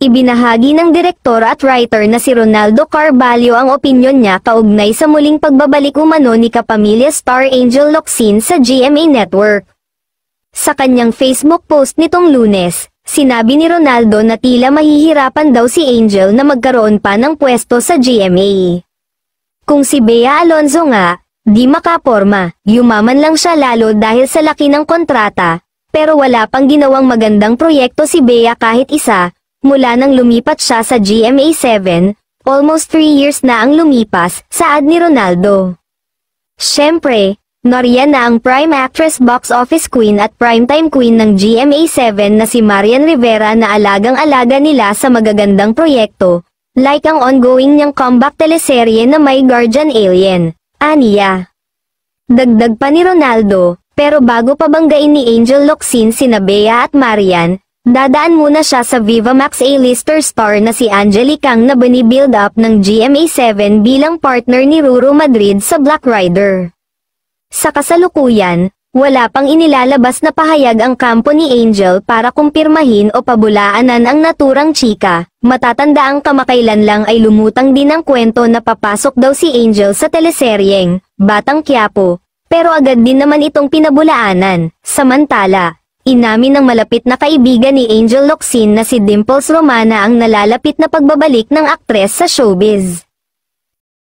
Ibinahagi ng direktor at writer na si Ronaldo Carvalho ang opinyon niya kaugnay sa muling pagbabalik umano ni kapamilya Star Angel Locsin sa GMA Network. Sa kanyang Facebook post nitong lunes, sinabi ni Ronaldo na tila mahihirapan daw si Angel na magkaroon pa ng pwesto sa GMA. Kung si Bea Alonzo nga, di makaporma, yumaman lang siya lalo dahil sa laki ng kontrata, pero wala pang ginawang magandang proyekto si Bea kahit isa, Mula nang lumipat siya sa GMA7, almost 3 years na ang lumipas saad ni Ronaldo. Siyempre, Noria na ang prime actress box office queen at primetime queen ng GMA7 na si Marian Rivera na alagang-alaga nila sa magagandang proyekto, like ang ongoing niyang comeback teleserye na My Guardian Alien, Ania. Dagdag pa ni Ronaldo, pero bago pa banggain ni Angel Locsin si Nabea at Marian, Dadaan muna siya sa Viva Max A-lister star na si Angelique Kang na binibuild up ng GMA7 bilang partner ni Ruru Madrid sa Black Rider. Sa kasalukuyan, wala pang inilalabas na pahayag ang kampo ni Angel para kumpirmahin o pabulaanan ang naturang chika. Matatanda ang kamakailan lang ay lumutang din ang kwento na papasok daw si Angel sa teleseryeng Batang Kiapo. pero agad din naman itong pinabulaanan. Samantala, Inamin ng malapit na kaibigan ni Angel Locsin na si Dimples Romana ang nalalapit na pagbabalik ng aktres sa showbiz.